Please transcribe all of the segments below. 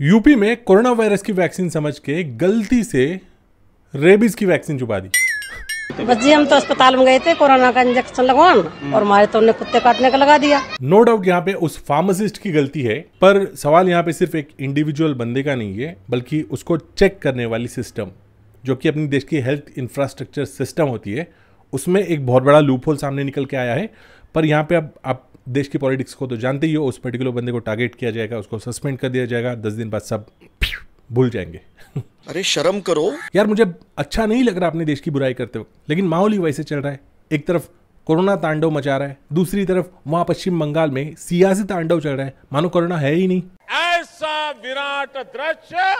UP में corona virus की vaccine समझ के गलती से रेबीज की वैक्सीन छुपा दी बस जी हम तो अस्पताल में गए थे कोरोना का इंजेक्शन लगवान हम्म। और हमारे तो उन्हें कुत्ते काटने का लगा दिया नो डाउट यहाँ पे उस फार्मासिस्ट की गलती है पर सवाल यहाँ पे सिर्फ एक इंडिविजुअल बंदे का नहीं है बल्कि उसको चेक करने वाली सिस्टम जो कि अपनी देश की हेल्थ इंफ्रास्ट्रक्चर सिस्टम होती है उसमें एक बहुत बड़ा लूप सामने निकल के आया है पर यहाँ पे अब आप देश की पॉलिटिक्स को तो जानते ही हो उस पर्टिकुलर बंदे को टारगेट किया जाएगा उसको सस्पेंड कर दिया जाएगा दस दिन बाद सब भूल जाएंगे अरे शर्म करो यार मुझे अच्छा नहीं लग रहा अपने देश की बुराई करते हो लेकिन माहौल ही वैसे चल रहा है एक तरफ कोरोना तांडव मचा रहा है दूसरी तरफ वहाँ पश्चिम बंगाल में सियासी तांडव चल रहा है मानो कोरोना है ही नहीं ऐसा विराट दृश्य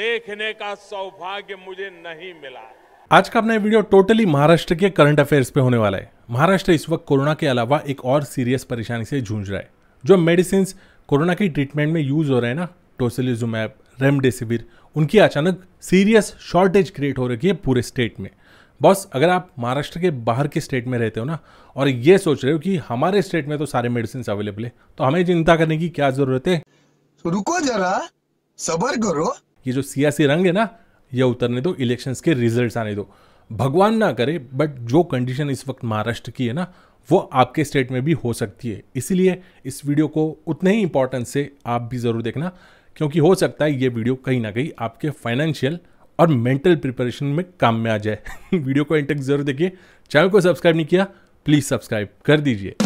देखने का सौभाग्य मुझे नहीं मिला है आज का अपना वीडियो टोटली महाराष्ट्र के करंट अफेयर्स पे होने वाला है महाराष्ट्र इस वक्त कोरोना के अलावा एक और सीरियस परेशानी से जूझ रहा है जो मेडिसिन कोरोना की ट्रीटमेंट में यूज़ हो रहे हैं ना टोसिलिजुमैब रेमडेसिविर उनकी अचानक सीरियस शॉर्टेज क्रिएट हो रही है पूरे स्टेट में बॉस अगर आप महाराष्ट्र के बाहर के स्टेट में रहते हो ना और ये सोच रहे हो कि हमारे स्टेट में तो सारे मेडिसिन अवेलेबल है तो हमें चिंता करने की क्या जरूरत है तो रुको जरा सबर करो ये जो सियासी रंग है ना यह उतरने दो इलेक्शंस के रिजल्ट्स आने दो भगवान ना करे बट जो कंडीशन इस वक्त महाराष्ट्र की है ना वो आपके स्टेट में भी हो सकती है इसीलिए इस वीडियो को उतने ही इंपॉर्टेंस से आप भी ज़रूर देखना क्योंकि हो सकता है ये वीडियो कहीं ना कहीं आपके फाइनेंशियल और मेंटल प्रिपरेशन में काम में आ जाए वीडियो को एंड तक जरूर देखिए चैनल को सब्सक्राइब नहीं किया प्लीज़ सब्सक्राइब कर दीजिए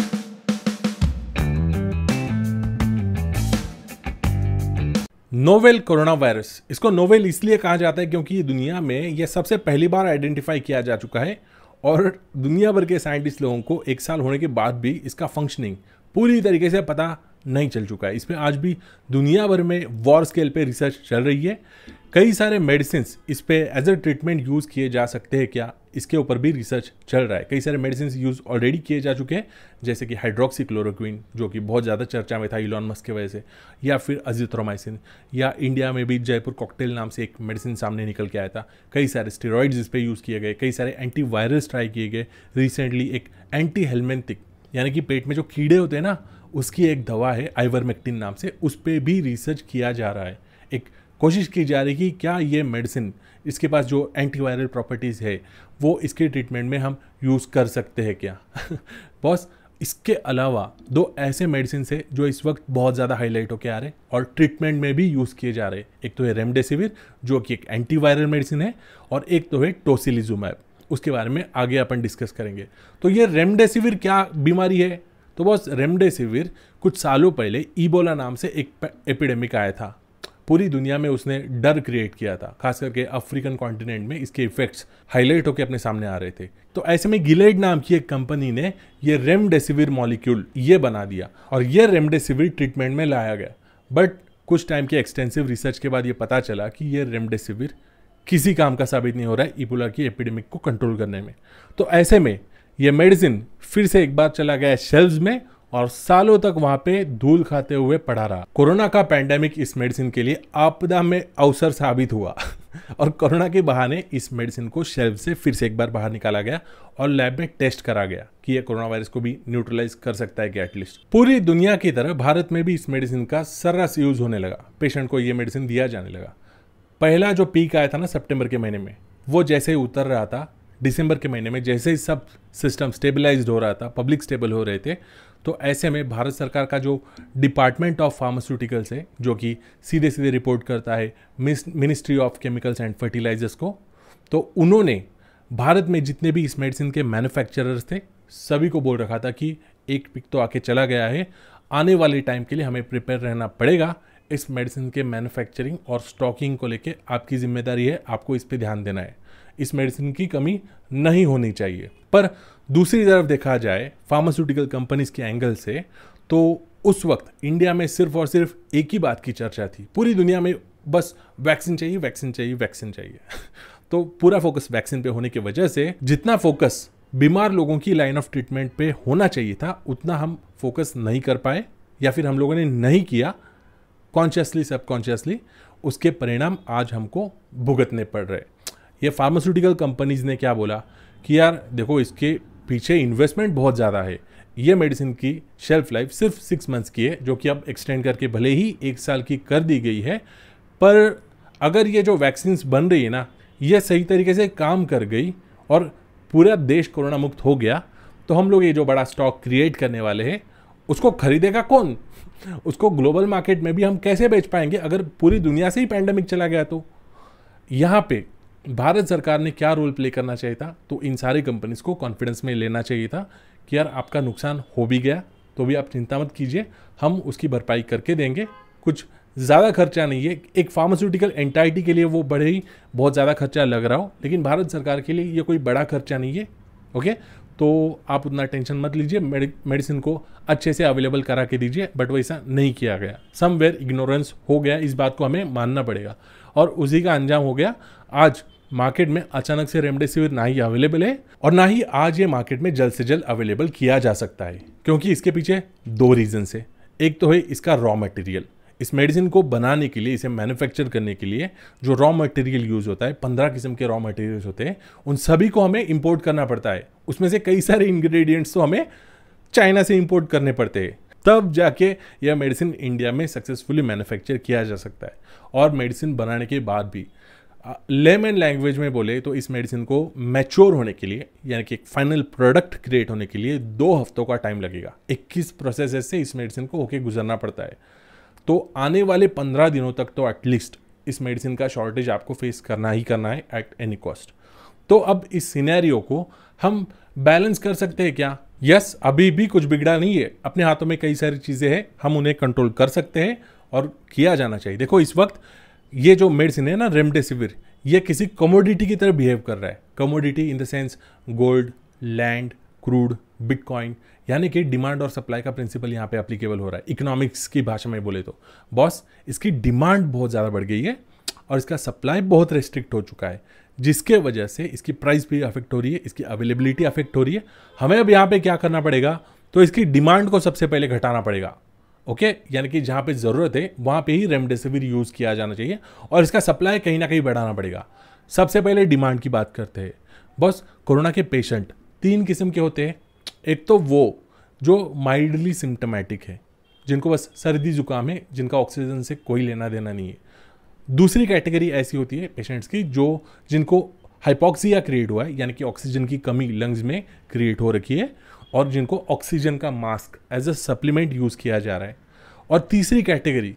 नोवेल कोरोना वायरस इसको नोवेल इसलिए कहा जाता है क्योंकि दुनिया में यह सबसे पहली बार आइडेंटिफाई किया जा चुका है और दुनिया भर के साइंटिस्ट लोगों को एक साल होने के बाद भी इसका फंक्शनिंग पूरी तरीके से पता नहीं चल चुका है इसमें आज भी दुनिया भर में वॉर स्केल पे रिसर्च चल रही है कई सारे मेडिसिन इस पर एज अ ट्रीटमेंट यूज़ किए जा सकते हैं क्या इसके ऊपर भी रिसर्च चल रहा है कई सारे मेडिसिन यूज़ ऑलरेडी किए जा चुके हैं जैसे कि हाइड्रोक्सी क्लोरोक्विन जो कि बहुत ज़्यादा चर्चा में था इलॉन मस्क की वजह से या फिर अजिथ्रोमाइसिन या इंडिया में भी जयपुर कॉकटेल नाम से एक मेडिसिन सामने निकल के आया था कई सारे स्टेरॉइड्स इस पर यूज़ किए गए कई सारे एंटीवायरस ट्राई किए गए रिसेंटली एक एंटी हेलमेंथिक यानी कि पेट में जो कीड़े होते हैं ना उसकी एक दवा है आइवरमेक्टिन नाम से उस पर भी रिसर्च किया जा रहा है एक कोशिश की जा रही कि क्या ये मेडिसिन इसके पास जो एंटीवायरल प्रॉपर्टीज़ है वो इसके ट्रीटमेंट में हम यूज़ कर सकते हैं क्या बॉस इसके अलावा दो ऐसे मेडिसिन है जो इस वक्त बहुत ज़्यादा हाईलाइट होकर आ रहे हैं और ट्रीटमेंट में भी यूज़ किए जा रहे एक तो है रेमडेसिविर जो कि एक एंटीवायरल मेडिसिन है और एक तो है टोसिलिजुमैब उसके बारे में आगे अपन डिस्कस करेंगे तो ये रेमडेसिविर क्या बीमारी है तो बस रेमडेसिविर कुछ सालों पहले ईबोला नाम से एक एपिडेमिक आया था पूरी दुनिया में उसने डर क्रिएट किया था खास करके अफ्रीकन कॉन्टिनेंट में इसके इफेक्ट्स हाईलाइट होकर अपने सामने आ रहे थे तो ऐसे में गिलेड नाम की एक कंपनी ने ये रेमडेसिविर मॉलिक्यूल ये बना दिया और ये रेमडेसिविर ट्रीटमेंट में लाया गया बट कुछ टाइम के एक्सटेंसिव रिसर्च के बाद ये पता चला कि ये रेमडेसिविर किसी काम का साबित नहीं हो रहा है इबोला की एपिडेमिक को कंट्रोल करने में तो ऐसे में ये मेडिसिन फिर से एक बार चला गया शेल्व में और सालों तक वहां पे धूल खाते हुए पड़ा रहा कोरोना का पैंडेमिक इस मेडिसिन के लिए आपदा में अवसर साबित हुआ और कोरोना के बहाने इस मेडिसिन को शेल्फ से फिर से एक बार बाहर निकाला गया और लैब में टेस्ट करा गया कि यह कोरोना वायरस को भी न्यूट्रलाइज कर सकता है कि एटलीस्ट पूरी दुनिया की तरह भारत में भी इस मेडिसिन का सर्रस यूज होने लगा पेशेंट को यह मेडिसिन दिया जाने लगा पहला जो पीक आया था ना सितंबर के महीने में वो जैसे ही उतर रहा था दिसंबर के महीने में जैसे ही सब सिस्टम स्टेबलाइज हो रहा था पब्लिक स्टेबल हो रहे थे तो ऐसे में भारत सरकार का जो डिपार्टमेंट ऑफ फार्मास्यूटिकल्स है जो कि सीधे सीधे रिपोर्ट करता है ministry of chemicals and fertilisers को तो उन्होंने भारत में जितने भी इस मेडिसिन के मैन्युफैक्चरर्स थे सभी को बोल रखा था कि एक पिक तो आके चला गया है आने वाले टाइम के लिए हमें प्रिपेयर रहना पड़ेगा इस मेडिसिन के मैन्युफैक्चरिंग और स्टॉकिंग को लेके आपकी जिम्मेदारी है आपको इस पर ध्यान देना है इस मेडिसिन की कमी नहीं होनी चाहिए पर दूसरी तरफ देखा जाए फार्मास्यूटिकल कंपनीज के एंगल से तो उस वक्त इंडिया में सिर्फ और सिर्फ एक ही बात की चर्चा थी पूरी दुनिया में बस वैक्सीन चाहिए वैक्सीन चाहिए वैक्सीन चाहिए तो पूरा फोकस वैक्सीन पे होने की वजह से जितना फोकस बीमार लोगों की लाइन ऑफ ट्रीटमेंट पे होना चाहिए था उतना हम फोकस नहीं कर पाए या फिर हम लोगों ने नहीं किया कॉन्शियसली सबकॉन्शियसली उसके परिणाम आज हमको भुगतने पड़ रहे ये फार्मास्यूटिकल कंपनीज ने क्या बोला कि यार देखो इसके पीछे इन्वेस्टमेंट बहुत ज़्यादा है ये मेडिसिन की शेल्फ लाइफ सिर्फ सिक्स मंथ्स की है जो कि अब एक्सटेंड करके भले ही एक साल की कर दी गई है पर अगर ये जो वैक्सीन्स बन रही है ना ये सही तरीके से काम कर गई और पूरा देश कोरोना मुक्त हो गया तो हम लोग ये जो बड़ा स्टॉक क्रिएट करने वाले हैं उसको खरीदेगा कौन उसको ग्लोबल मार्केट में भी हम कैसे बेच पाएंगे अगर पूरी दुनिया से ही पैंडमिक चला गया तो यहाँ पे भारत सरकार ने क्या रोल प्ले करना चाहिए था तो इन सारी कंपनीज को कॉन्फिडेंस में लेना चाहिए था कि यार आपका नुकसान हो भी गया तो भी आप चिंता मत कीजिए हम उसकी भरपाई करके देंगे कुछ ज़्यादा खर्चा नहीं है एक फार्मास्यूटिकल एंटाइटी के लिए वो बड़े ही बहुत ज़्यादा खर्चा लग रहा हो लेकिन भारत सरकार के लिए ये कोई बड़ा खर्चा नहीं है ओके तो आप उतना टेंशन मत लीजिए मेडिसिन को अच्छे से अवेलेबल करा के दीजिए बट वैसा नहीं किया गया समवेयर इग्नोरेंस हो गया इस बात को हमें मानना पड़ेगा और उसी का अंजाम हो गया आज मार्केट में अचानक से रेमडेसिविर ना ही अवेलेबल है और ना ही आज ये मार्केट में जल्द से जल्द अवेलेबल किया जा सकता है क्योंकि इसके पीछे दो रीज़न है एक तो है इसका रॉ मटेरियल इस मेडिसिन को बनाने के लिए इसे मैन्युफैक्चर करने के लिए जो रॉ मटेरियल यूज़ होता है पंद्रह किस्म के रॉ मटेरियल्स होते हैं उन सभी को हमें इंपोर्ट करना पड़ता है उसमें से कई सारे इंग्रेडिएंट्स तो हमें चाइना से इंपोर्ट करने पड़ते हैं तब जाके यह मेडिसिन इंडिया में सक्सेसफुली मैन्युफैक्चर किया जा सकता है और मेडिसिन बनाने के बाद भी लेमन लैंग्वेज में बोले तो इस मेडिसिन को मैच्योर होने के लिए यानी कि एक फाइनल प्रोडक्ट क्रिएट होने के लिए दो हफ्तों का टाइम लगेगा 21 प्रोसेस से इस मेडिसिन को होके गुजरना पड़ता है तो आने वाले 15 दिनों तक तो एटलीस्ट इस मेडिसिन का शॉर्टेज आपको फेस करना ही करना है एट एनी कॉस्ट तो अब इस सीनैरियो को हम बैलेंस कर सकते हैं क्या यस yes, अभी भी कुछ बिगड़ा नहीं है अपने हाथों में कई सारी चीज़ें हैं हम उन्हें कंट्रोल कर सकते हैं और किया जाना चाहिए देखो इस वक्त ये जो मेडिसिन है ना रेमडेसिविर ये किसी कमोडिटी की तरह बिहेव कर रहा है commodity in the sense gold land crude bitcoin यानी कि डिमांड और सप्लाई का प्रिंसिपल यहाँ पे अप्लीकेबल हो रहा है इकोनॉमिक्स की भाषा में बोले तो बॉस इसकी डिमांड बहुत ज़्यादा बढ़ गई है और इसका सप्लाई बहुत रेस्ट्रिक्ट हो चुका है जिसके वजह से इसकी प्राइस भी अफेक्ट हो रही है इसकी अवेलेबिलिटी अफेक्ट हो रही है हमें अब यहाँ पे क्या करना पड़ेगा तो इसकी डिमांड को सबसे पहले घटाना पड़ेगा ओके यानी कि जहाँ पे ज़रूरत है वहाँ पे ही रेमडेसिविर यूज़ किया जाना चाहिए और इसका सप्लाई कहीं ना कहीं बढ़ाना पड़ेगा सबसे पहले डिमांड की बात करते हैं बस कोरोना के पेशेंट तीन किस्म के होते हैं एक तो वो जो माइल्डली सिम्टोमेटिक है जिनको बस सर्दी जुकाम है जिनका ऑक्सीजन से कोई लेना देना नहीं है दूसरी कैटेगरी ऐसी होती है पेशेंट्स की जो जिनको हाइपोक्सिया क्रिएट हुआ है यानी कि ऑक्सीजन की कमी लंग्स में क्रिएट हो रखी है और जिनको ऑक्सीजन का mask as a supplement use किया जा रहा है और तीसरी कैटेगरी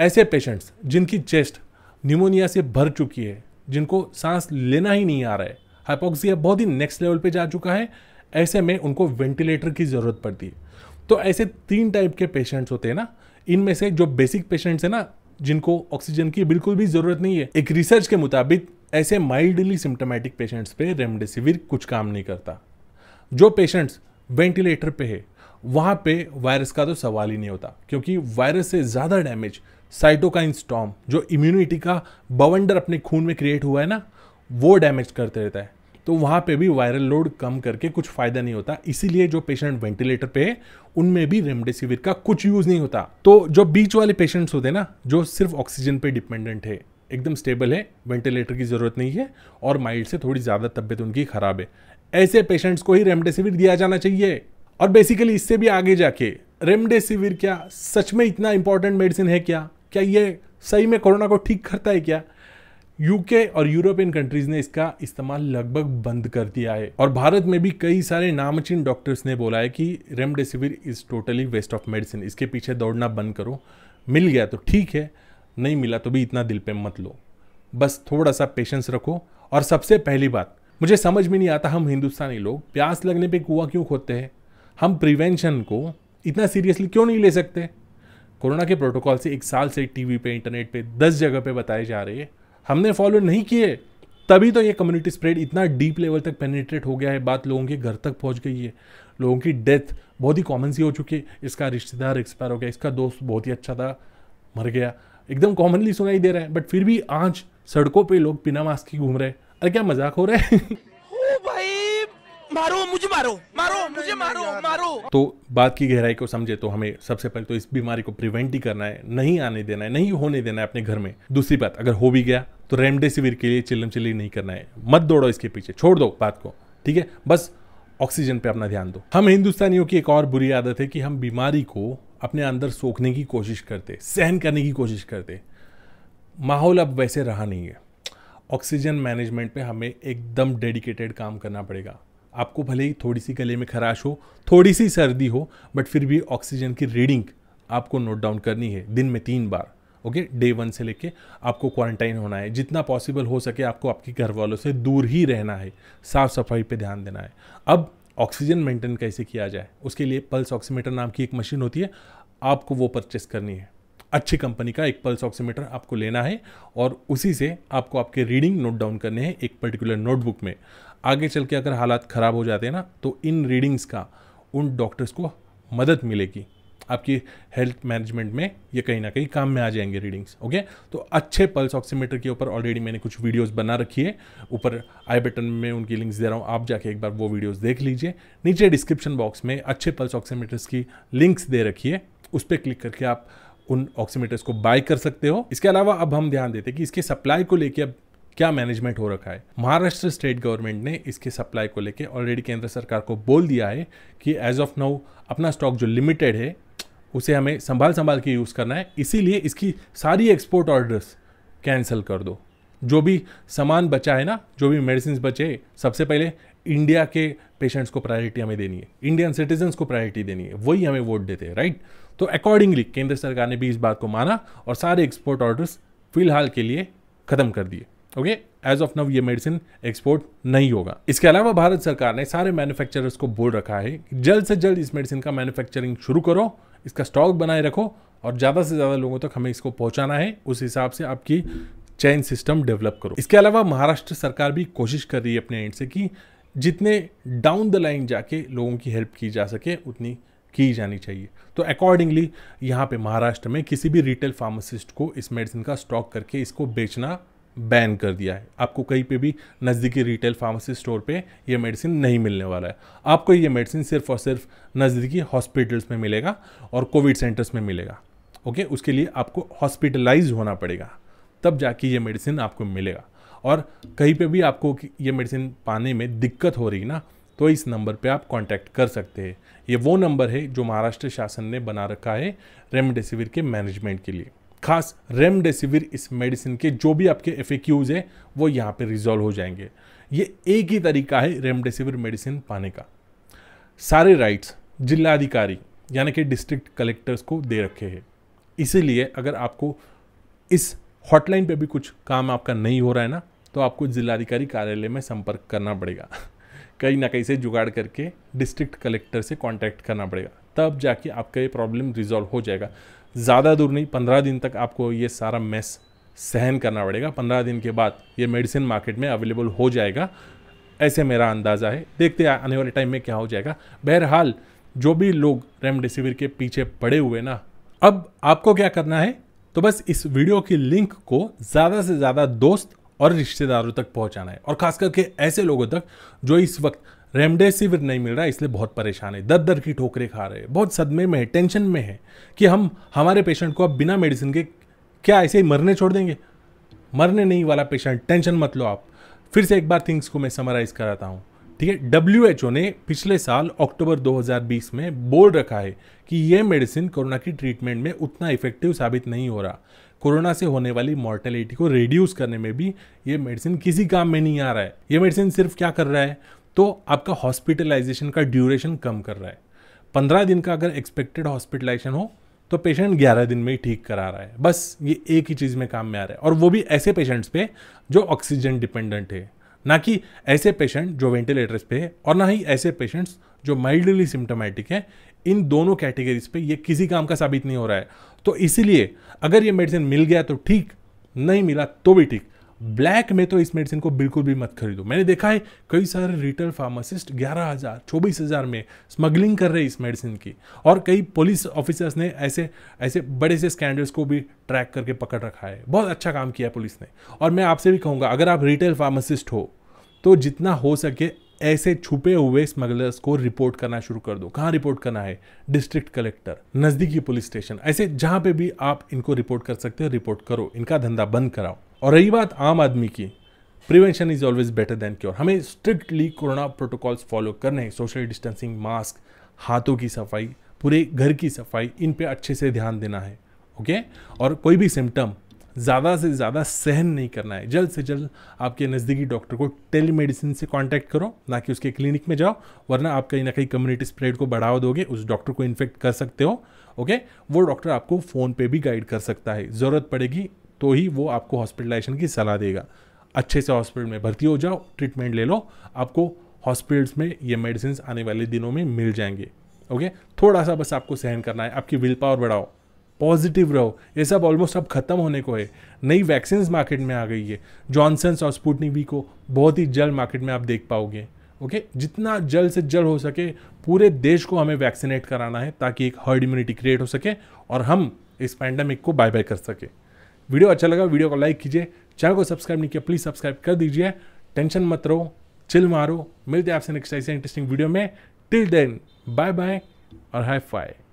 ऐसे पेशेंट्स जिनकी चेस्ट न्यूमोनिया से भर चुकी है जिनको सांस लेना ही नहीं आ रहा है हाइपोक्सिया बहुत ही नेक्स्ट लेवल पे जा चुका है ऐसे में उनको वेंटिलेटर की ज़रूरत पड़ती है तो ऐसे तीन टाइप के पेशेंट्स होते हैं ना इनमें से जो बेसिक पेशेंट्स हैं ना जिनको ऑक्सीजन की बिल्कुल भी ज़रूरत नहीं है एक रिसर्च के मुताबिक ऐसे माइल्डली सिम्टोमेटिक पेशेंट्स पे रेमडेसिविर कुछ काम नहीं करता जो पेशेंट्स वेंटिलेटर पे है वहाँ पे वायरस का तो सवाल ही नहीं होता क्योंकि वायरस से ज़्यादा डैमेज साइटोकाइन स्टॉम जो इम्यूनिटी का बवंडर अपने खून में क्रिएट हुआ है ना वो डैमेज करते रहता है तो वहाँ पे भी वायरल लोड कम करके कुछ फ़ायदा नहीं होता इसीलिए जो पेशेंट वेंटिलेटर पे है उनमें भी रेमडेसिविर का कुछ यूज़ नहीं होता तो जो बीच वाले पेशेंट्स होते हैं ना जो सिर्फ ऑक्सीजन पे डिपेंडेंट है एकदम स्टेबल है वेंटिलेटर की ज़रूरत नहीं है और माइल्ड से थोड़ी ज़्यादा तबीयत उनकी ख़राब है ऐसे पेशेंट्स को ही रेमडेसिविर दिया जाना चाहिए और बेसिकली इससे भी आगे जाके रेमडेसिविर क्या सच में इतना इंपॉर्टेंट मेडिसिन है क्या क्या ये सही में कोरोना को ठीक करता है क्या यूके और यूरोपियन कंट्रीज ने इसका इस्तेमाल लगभग बंद कर दिया है और भारत में भी कई सारे नामचीन डॉक्टर्स ने बोला है कि remdesivir is totally waste of medicine इसके पीछे दौड़ना बंद करो मिल गया तो ठीक है नहीं मिला तो भी इतना दिल पे मत लो बस थोड़ा सा पेशेंस रखो और सबसे पहली बात मुझे समझ में नहीं आता हम हिंदुस्तानी लोग प्यास लगने पे कुआं क्यों खोदते हैं हम प्रिवेंशन को इतना सीरियसली क्यों नहीं ले सकते कोरोना के प्रोटोकॉल से एक साल से टीवी पे इंटरनेट पे दस जगह पे बताए जा रहे हैं हमने फॉलो नहीं किए तभी तो ये कम्युनिटी स्प्रेड इतना डीप लेवल तक पेनिट्रेट हो गया है बात लोगों के घर तक पहुंच गई है लोगों की डेथ बहुत ही कॉमन सी हो चुकी है इसका रिश्तेदार एक्सपायर हो गया इसका दोस्त बहुत ही अच्छा था मर गया एकदम कॉमनली सुनाई दे रहा है बट फिर भी आज सड़कों पे लोग बिना मास्क के घूम रहे हैं अरे क्या मजाक हो रहा है भाई मारो मुझे मारो मारो मुझे मारो मारो तो बात की गहराई को समझे तो हमें सबसे पहले तो इस बीमारी को प्रिवेंट ही करना है नहीं आने देना है नहीं होने देना है अपने घर में दूसरी बात अगर हो भी गया तो रेमडेसिविर के लिए चिल्लम चिल्ली नहीं करना है मत दौड़ो इसके पीछे छोड़ दो बात को ठीक है बस ऑक्सीजन पे अपना ध्यान दो हम हिंदुस्तानियों की एक और बुरी आदत है कि हम बीमारी को अपने अंदर सोखने की कोशिश करते सहन करने की कोशिश करते माहौल अब वैसे रहा नहीं है ऑक्सीजन मैनेजमेंट पे हमें एकदम डेडिकेटेड काम करना पड़ेगा आपको भले ही थोड़ी सी गले में खराश हो थोड़ी सी सर्दी हो बट फिर भी ऑक्सीजन की रीडिंग आपको नोट डाउन करनी है दिन में तीन बार ओके डे वन से लेके आपको क्वारंटाइन होना है जितना पॉसिबल हो सके आपको आपके घर वालों से दूर ही रहना है साफ़ सफाई पे ध्यान देना है अब ऑक्सीजन मेंटेन कैसे किया जाए उसके लिए पल्स ऑक्सीमीटर नाम की एक मशीन होती है आपको वो परचेस करनी है अच्छी कंपनी का एक पल्स ऑक्सीमीटर आपको लेना है और उसी से आपको आपके रीडिंग नोट डाउन करने हैं एक पर्टिकुलर नोटबुक में आगे चल के अगर हालात ख़राब हो जाते हैं ना तो इन रीडिंग्स का उन डॉक्टर्स को मदद मिलेगी आपकी हेल्थ मैनेजमेंट में ये कहीं ना कहीं काम में आ जाएंगे रीडिंग्स ओके तो अच्छे पल्स ऑक्सीमीटर के ऊपर ऑलरेडी मैंने कुछ वीडियोस बना रखी है ऊपर आई बटन में उनकी लिंक्स दे रहा हूँ आप जाके एक बार वो वीडियोस देख लीजिए नीचे डिस्क्रिप्शन बॉक्स में अच्छे पल्स ऑक्सीमीटर्स की लिंक्स दे रखी है उस पर क्लिक करके आप उन ऑक्सीमीटर्स को बाय कर सकते हो इसके अलावा अब हम ध्यान देते हैं कि इसके सप्लाई को लेकर अब क्या मैनेजमेंट हो रखा है महाराष्ट्र स्टेट गवर्नमेंट ने इसके सप्लाई को लेके ऑलरेडी केंद्र सरकार को बोल दिया है कि एज ऑफ नाउ अपना स्टॉक जो लिमिटेड है उसे हमें संभाल संभाल के यूज़ करना है इसीलिए इसकी सारी एक्सपोर्ट ऑर्डर्स कैंसिल कर दो जो भी सामान बचा है ना जो भी मेडिसिन बचे सबसे पहले इंडिया के पेशेंट्स को प्रायोरिटी हमें देनी है इंडियन सिटीजन्स को प्रायोरिटी देनी है वही हमें वोट देते हैं राइट तो अकॉर्डिंगली केंद्र सरकार ने भी इस बात को माना और सारे एक्सपोर्ट ऑर्डर्स फिलहाल के लिए ख़त्म कर दिए ओके एज ऑफ नव ये मेडिसिन एक्सपोर्ट नहीं होगा इसके अलावा भारत सरकार ने सारे मैन्युफैक्चरर्स को बोल रखा है कि जल्द से जल्द इस मेडिसिन का मैन्युफैक्चरिंग शुरू करो इसका स्टॉक बनाए रखो और ज़्यादा से ज़्यादा लोगों तक हमें इसको पहुँचाना है उस हिसाब से आपकी चैन सिस्टम डेवलप करो इसके अलावा महाराष्ट्र सरकार भी कोशिश कर रही है अपने एंड से कि जितने डाउन द लाइन जाके लोगों की हेल्प की जा सके उतनी की जानी चाहिए तो अकॉर्डिंगली यहाँ पे महाराष्ट्र में किसी भी रिटेल फार्मासिस्ट को इस मेडिसिन का स्टॉक करके इसको बेचना बैन कर दिया है आपको कहीं पे भी नज़दीकी रिटेल फार्मेसी स्टोर पे ये मेडिसिन नहीं मिलने वाला है आपको ये मेडिसिन सिर्फ और सिर्फ नज़दीकी हॉस्पिटल्स में मिलेगा और कोविड सेंटर्स में मिलेगा ओके उसके लिए आपको हॉस्पिटलाइज होना पड़ेगा तब जाके ये मेडिसिन आपको मिलेगा और कहीं पे भी आपको ये मेडिसिन पाने में दिक्कत हो रही ना तो इस नंबर पे आप कांटेक्ट कर सकते हैं ये वो नंबर है जो महाराष्ट्र शासन ने बना रखा है रेमडेसिविर के मैनेजमेंट के लिए खास रेमडेसिविर इस मेडिसिन के जो भी आपके एफ हैं वो यहाँ पर रिजॉल्व हो जाएंगे ये एक ही तरीका है रेमडेसिविर मेडिसिन पाने का सारे राइट्स जिलाधिकारी यानी कि डिस्ट्रिक्ट कलेक्टर्स को दे रखे हैं इसीलिए अगर आपको इस हॉटलाइन पे भी कुछ काम आपका नहीं हो रहा है ना तो आपको जिलाधिकारी कार्यालय में संपर्क करना पड़ेगा कहीं ना कहीं से जुगाड़ करके डिस्ट्रिक्ट कलेक्टर से कांटेक्ट करना पड़ेगा तब जाके आपका ये प्रॉब्लम रिजॉल्व हो जाएगा ज़्यादा दूर नहीं पंद्रह दिन तक आपको ये सारा मेस सहन करना पड़ेगा पंद्रह दिन के बाद ये मेडिसिन मार्केट में अवेलेबल हो जाएगा ऐसे मेरा अंदाज़ा है देखते आने वाले टाइम में क्या हो जाएगा बहरहाल जो भी लोग रेमडेसिविर के पीछे पड़े हुए ना अब आपको क्या करना है तो बस इस वीडियो की लिंक को ज़्यादा से ज़्यादा दोस्त और रिश्तेदारों तक पहुंचाना है और खास करके ऐसे लोगों तक जो इस वक्त रेमडेसिविर नहीं मिल रहा इसलिए बहुत परेशान है दर दर की ठोकरें खा रहे हैं बहुत सदमे में है टेंशन में है कि हम हमारे पेशेंट को अब बिना मेडिसिन के क्या ऐसे ही मरने छोड़ देंगे मरने नहीं वाला पेशेंट टेंशन मत लो आप फिर से एक बार थिंग्स को मैं समराइज कराता हूँ ठीक है डब्ल्यू ने पिछले साल अक्टूबर 2020 में बोल रखा है कि यह मेडिसिन कोरोना की ट्रीटमेंट में उतना इफेक्टिव साबित नहीं हो रहा कोरोना से होने वाली मॉर्टेलिटी को रिड्यूस करने में भी ये मेडिसिन किसी काम में नहीं आ रहा है ये मेडिसिन सिर्फ क्या कर रहा है तो आपका हॉस्पिटलाइजेशन का ड्यूरेशन कम कर रहा है पंद्रह दिन का अगर एक्सपेक्टेड हॉस्पिटलाइजेशन हो तो पेशेंट ग्यारह दिन में ही ठीक करा रहा है बस ये एक ही चीज़ में काम में आ रहा है और वो भी ऐसे पेशेंट्स पे जो ऑक्सीजन डिपेंडेंट है ना कि ऐसे पेशेंट जो वेंटिलेटर्स पे है और ना ही ऐसे पेशेंट्स जो माइल्डली सिम्टोमेटिक हैं इन दोनों कैटेगरीज पे ये किसी काम का साबित नहीं हो रहा है तो इसीलिए अगर ये मेडिसिन मिल गया तो ठीक नहीं मिला तो भी ठीक ब्लैक में तो इस मेडिसिन को बिल्कुल भी मत खरीदो मैंने देखा है कई सारे रिटेल फार्मासिस्ट ग्यारह हज़ार चौबीस हज़ार में स्मगलिंग कर रहे इस मेडिसिन की और कई पुलिस ऑफिसर्स ने ऐसे ऐसे बड़े से स्कैंडल्स को भी ट्रैक करके पकड़ रखा है बहुत अच्छा काम किया पुलिस ने और मैं आपसे भी कहूँगा अगर आप रिटेल फार्मासिस्ट हो तो जितना हो सके ऐसे छुपे हुए स्मगलर्स को रिपोर्ट करना शुरू कर दो कहाँ रिपोर्ट करना है डिस्ट्रिक्ट कलेक्टर नज़दीकी पुलिस स्टेशन ऐसे जहाँ पे भी आप इनको रिपोर्ट कर सकते हो रिपोर्ट करो इनका धंधा बंद कराओ और रही बात आम आदमी की prevention is always better than cure हमें स्ट्रिक्टली कोरोना प्रोटोकॉल्स फॉलो करने हैं सोशल डिस्टेंसिंग मास्क हाथों की सफाई पूरे घर की सफाई इन पे अच्छे से ध्यान देना है ओके और कोई भी सिम्टम ज़्यादा से ज़्यादा सहन नहीं करना है जल्द से जल्द आपके नज़दीकी डॉक्टर को टेलीमेडिसिन से कांटेक्ट करो ना कि उसके क्लिनिक में जाओ वरना आप कहीं ना कहीं कम्युनिटी स्प्रेड को बढ़ावा दोगे उस डॉक्टर को इन्फेक्ट कर सकते हो ओके वो डॉक्टर आपको फ़ोन पे भी गाइड कर सकता है ज़रूरत पड़ेगी तो ही वो आपको हॉस्पिटलाइजेशन की सलाह देगा अच्छे से हॉस्पिटल में भर्ती हो जाओ ट्रीटमेंट ले लो आपको हॉस्पिटल्स में ये मेडिसिन आने वाले दिनों में मिल जाएंगे ओके थोड़ा सा बस आपको सहन करना है आपकी विल पावर बढ़ाओ पॉजिटिव रहो ये सब ऑलमोस्ट अब ख़त्म होने को है नई वैक्सीन मार्केट में आ गई है जॉनसन्स और स्पुटनिक वी को बहुत ही जल्द मार्केट में आप देख पाओगे ओके जितना जल्द से जल्द हो सके पूरे देश को हमें वैक्सीनेट कराना है ताकि एक हर्ड इम्यूनिटी क्रिएट हो सके और हम इस पैंडमिक को बाय बाय कर सकें वीडियो अच्छा लगा वीडियो को लाइक कीजिए चैनल को सब्सक्राइब नहीं किया प्लीज़ सब्सक्राइब कर दीजिए टेंशन मत रहो चिल मारो मिलते हैं आपसे नेक्स्ट ऐसे इंटरेस्टिंग वीडियो में टिल देन बाय बाय और हाई फाई